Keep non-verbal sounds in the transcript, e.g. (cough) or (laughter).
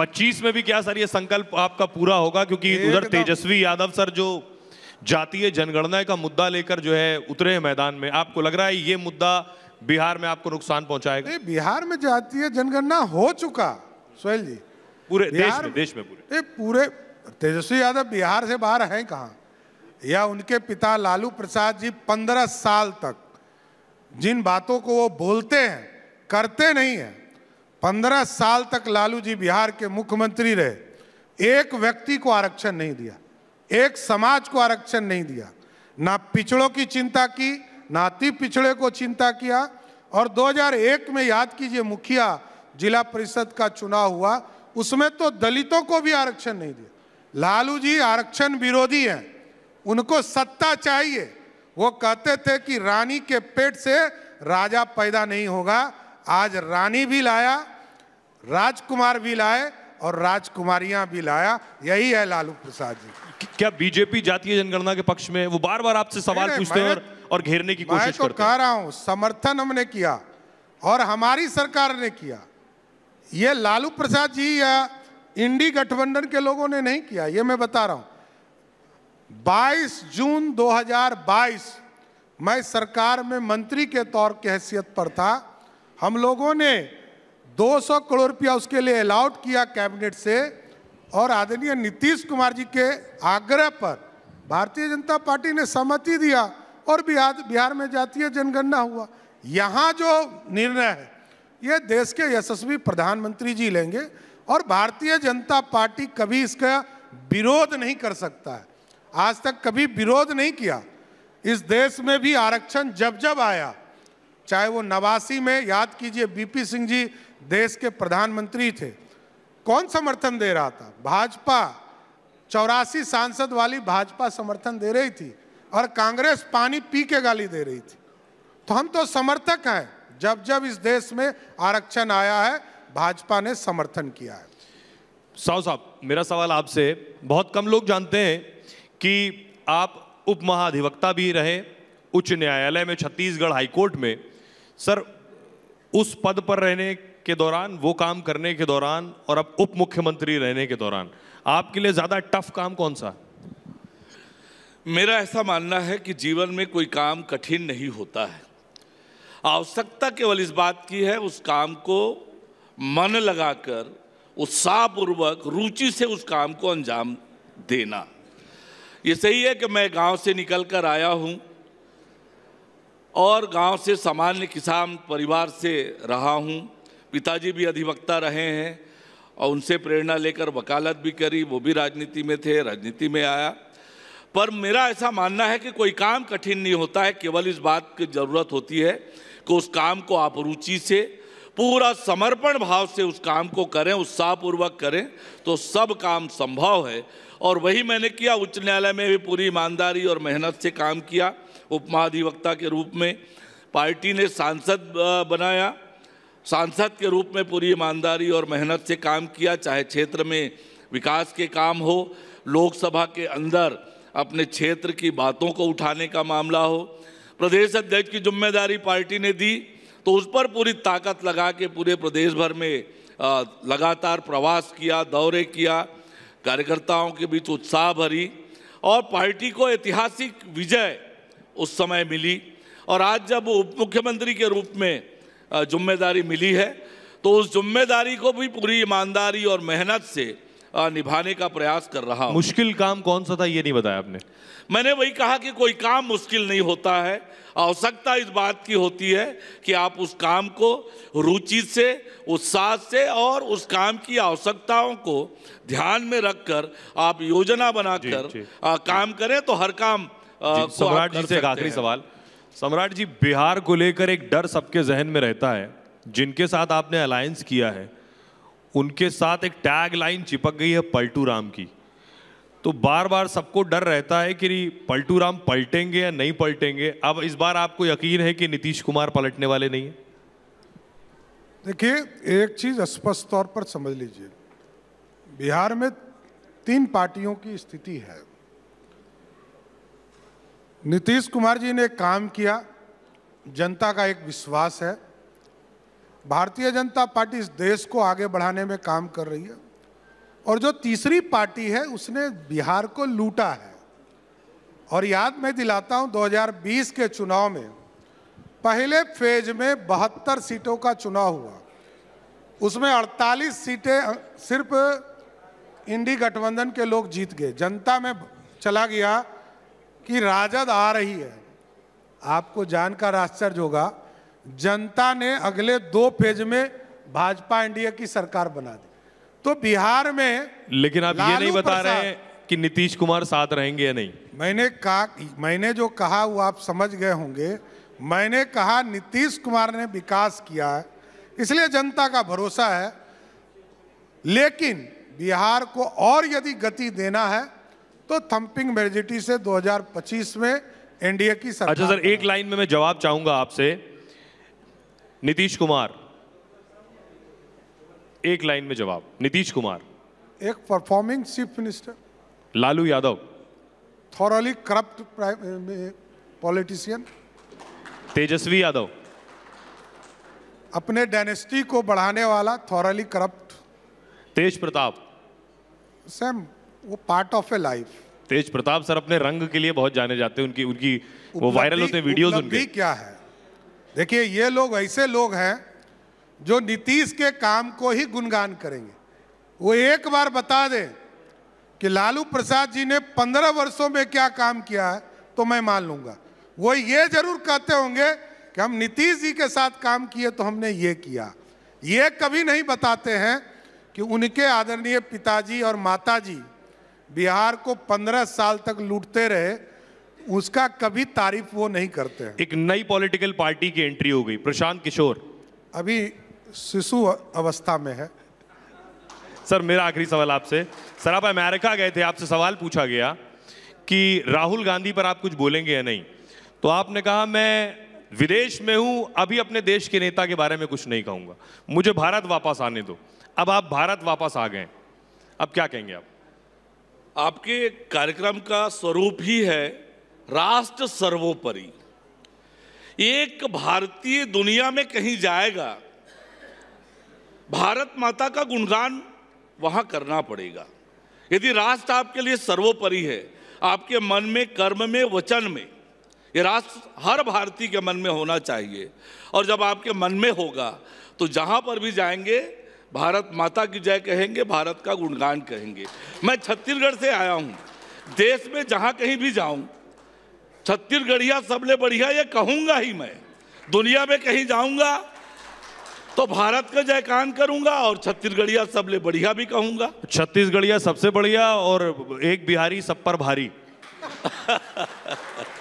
पच्चीस में भी क्या सर ये संकल्प आपका पूरा होगा क्योंकि उधर तेजस्वी यादव सर जो जातीय जनगणना का मुद्दा लेकर जो है उतरे हैं मैदान में आपको लग रहा है ये मुद्दा बिहार में आपको नुकसान पहुंचाएगा बिहार में जातीय जनगणना हो चुका सोहेल जी पूरे देश में देश में पूरे पूरे तेजस्वी यादव बिहार से बाहर हैं कहाँ या उनके पिता लालू प्रसाद जी पंद्रह साल तक जिन बातों को वो बोलते हैं करते नहीं हैं पंद्रह साल तक लालू जी बिहार के मुख्यमंत्री रहे एक व्यक्ति को आरक्षण नहीं दिया एक समाज को आरक्षण नहीं दिया ना पिछड़ों की चिंता की ना अति पिछड़े को चिंता किया और 2001 में याद कीजिए मुखिया जिला परिषद का चुनाव हुआ उसमें तो दलितों को भी आरक्षण नहीं दिया लालू जी आरक्षण विरोधी हैं उनको सत्ता चाहिए वो कहते थे कि रानी के पेट से राजा पैदा नहीं होगा आज रानी भी लाया राजकुमार भी लाए और राजकुमारियां भी लाया यही है लालू प्रसाद जी क्या बीजेपी जातीय जनगणना के पक्ष में वो बार बार आपसे सवाल पूछते हैं और घेरने की कोशिश तो करते कह रहा हूं समर्थन हमने किया और हमारी सरकार ने किया ये लालू प्रसाद जी या इंडी गठबंधन के लोगों ने नहीं किया ये मैं बता रहा हूं 22 जून 2022 मैं सरकार में मंत्री के तौर की हैसियत पर था हम लोगों ने 200 करोड़ रुपया उसके लिए अलाउट किया कैबिनेट से और आदरणीय नीतीश कुमार जी के आग्रह पर भारतीय जनता पार्टी ने सहमति दिया और बिहार बिहार में जातीय जनगणना हुआ यहाँ जो निर्णय है ये देश के यशस्वी प्रधानमंत्री जी लेंगे और भारतीय जनता पार्टी कभी इसका विरोध नहीं कर सकता है आज तक कभी विरोध नहीं किया इस देश में भी आरक्षण जब जब आया चाहे वो नवासी में याद कीजिए बीपी सिंह जी देश के प्रधानमंत्री थे कौन समर्थन दे रहा था भाजपा चौरासी सांसद वाली भाजपा समर्थन दे रही थी और कांग्रेस पानी पी के गाली दे रही थी तो हम तो समर्थक हैं जब जब इस देश में आरक्षण आया है भाजपा ने समर्थन किया है साहु साहब मेरा सवाल आपसे बहुत कम लोग जानते हैं कि आप उप महाधिवक्ता भी रहे उच्च न्यायालय में छत्तीसगढ़ हाईकोर्ट में सर उस पद पर रहने के दौरान वो काम करने के दौरान और अब उप मुख्यमंत्री रहने के दौरान आपके लिए ज़्यादा टफ काम कौन सा मेरा ऐसा मानना है कि जीवन में कोई काम कठिन नहीं होता है आवश्यकता केवल इस बात की है उस काम को मन लगाकर उत्साहपूर्वक रुचि से उस काम को अंजाम देना ये सही है कि मैं गांव से निकल कर आया हूँ और गांव से सामान्य किसान परिवार से रहा हूं पिताजी भी अधिवक्ता रहे हैं और उनसे प्रेरणा लेकर वकालत भी करी वो भी राजनीति में थे राजनीति में आया पर मेरा ऐसा मानना है कि कोई काम कठिन नहीं होता है केवल इस बात की ज़रूरत होती है कि उस काम को आप रुचि से पूरा समर्पण भाव से उस काम को करें उत्साहपूर्वक करें तो सब काम संभव है और वही मैंने किया उच्च न्यायालय में भी पूरी ईमानदारी और मेहनत से काम किया उपमहाधिवक्ता के रूप में पार्टी ने सांसद बनाया सांसद के रूप में पूरी ईमानदारी और मेहनत से काम किया चाहे क्षेत्र में विकास के काम हो लोकसभा के अंदर अपने क्षेत्र की बातों को उठाने का मामला हो प्रदेश अध्यक्ष की जिम्मेदारी पार्टी ने दी तो उस पर पूरी ताकत लगा के पूरे प्रदेश भर में लगातार प्रवास किया दौरे किया कार्यकर्ताओं के बीच उत्साह भरी और पार्टी को ऐतिहासिक विजय उस समय मिली और आज जब उप मुख्यमंत्री के रूप में जिम्मेदारी मिली है तो उस जिम्मेदारी को भी पूरी ईमानदारी और मेहनत से निभाने का प्रयास कर रहा हूं मुश्किल काम कौन सा था ये नहीं बताया आपने मैंने वही कहा कि कोई काम मुश्किल नहीं होता है आवश्यकता इस बात की होती है कि आप उस काम को रुचि से उत्साह से और उस काम की आवश्यकताओं को ध्यान में रखकर आप योजना बनाकर काम करें तो हर काम तो सम्राट जी से आखिरी सवाल सम्राट जी बिहार को लेकर एक डर सबके जहन में रहता है जिनके साथ आपने अलायंस किया है उनके साथ एक टैग लाइन चिपक गई है पलटू राम की तो बार बार सबको डर रहता है कि पलटू राम पलटेंगे या नहीं पलटेंगे अब इस बार आपको यकीन है कि नीतीश कुमार पलटने वाले नहीं है देखिए एक चीज स्पष्ट तौर पर समझ लीजिए बिहार में तीन पार्टियों की स्थिति है नीतीश कुमार जी ने काम किया जनता का एक विश्वास है भारतीय जनता पार्टी इस देश को आगे बढ़ाने में काम कर रही है और जो तीसरी पार्टी है उसने बिहार को लूटा है और याद मैं दिलाता हूं 2020 के चुनाव में पहले फेज में बहत्तर सीटों का चुनाव हुआ उसमें 48 सीटें सिर्फ इंडी गठबंधन के लोग जीत गए जनता में चला गया कि राजद आ रही है आपको जानकर आश्चर्य होगा जनता ने अगले दो पेज में भाजपा एनडीए की सरकार बना दी तो बिहार में लेकिन आप ये नहीं बता रहे हैं कि नीतीश कुमार साथ रहेंगे या नहीं मैंने कहा मैंने जो कहा वो आप समझ गए होंगे मैंने कहा नीतीश कुमार ने विकास किया है इसलिए जनता का भरोसा है लेकिन बिहार को और यदि गति देना है तो थम्पिंग मेजोरिटी से 2025 में एनडीए की अच्छा सरकार अच्छा सर एक लाइन में मैं जवाब चाहूंगा आपसे नीतीश कुमार एक लाइन में जवाब नीतीश कुमार एक performing chief minister Lalu Yadav thoroughly corrupt politician Tejashwi Yadav अपने डायनेस्टी को बढ़ाने वाला thoroughly corrupt Tej Pratap same वो part of a life Tej Pratap sir अपने रंग के लिए बहुत जाने जाते हैं उनकी उनकी वो वायरल होते हैं वीडियोस उनके क्या है देखिए ये लोग ऐसे लोग हैं जो नीतीश के काम को ही गुणगान करेंगे वो एक बार बता दें कि लालू प्रसाद जी ने पंद्रह वर्षों में क्या काम किया है तो मैं मान लूंगा वो ये जरूर कहते होंगे कि हम नीतीश जी के साथ काम किए तो हमने ये किया ये कभी नहीं बताते हैं कि उनके आदरणीय पिताजी और माताजी बिहार को पंद्रह साल तक लूटते रहे उसका कभी तारीफ वो नहीं करते हैं एक नई पॉलिटिकल पार्टी की एंट्री हो गई प्रशांत किशोर अभी शिशु अवस्था में है सर मेरा आखिरी सवाल आपसे सर आप अमेरिका गए थे आपसे सवाल पूछा गया कि राहुल गांधी पर आप कुछ बोलेंगे या नहीं तो आपने कहा मैं विदेश में हूं अभी अपने देश के नेता के बारे में कुछ नहीं कहूंगा मुझे भारत वापस आने दो अब आप भारत वापस आ गए अब क्या कहेंगे आप आपके कार्यक्रम का स्वरूप ही है राष्ट्र सर्वोपरि एक भारतीय दुनिया में कहीं जाएगा भारत माता का गुणगान वहां करना पड़ेगा यदि राष्ट्र आपके लिए सर्वोपरि है आपके मन में कर्म में वचन में ये राष्ट्र हर भारतीय के मन में होना चाहिए और जब आपके मन में होगा तो जहां पर भी जाएंगे भारत माता की जय कहेंगे भारत का गुणगान कहेंगे मैं छत्तीसगढ़ से आया हूँ देश में जहाँ कहीं भी जाऊँ छत्तीसगढ़िया सबले बढ़िया ये कहूंगा ही मैं दुनिया में कहीं जाऊंगा तो भारत का जयकान करूंगा और छत्तीसगढ़िया सबले बढ़िया भी कहूंगा छत्तीसगढ़िया सबसे बढ़िया और एक बिहारी सब पर भारी (laughs)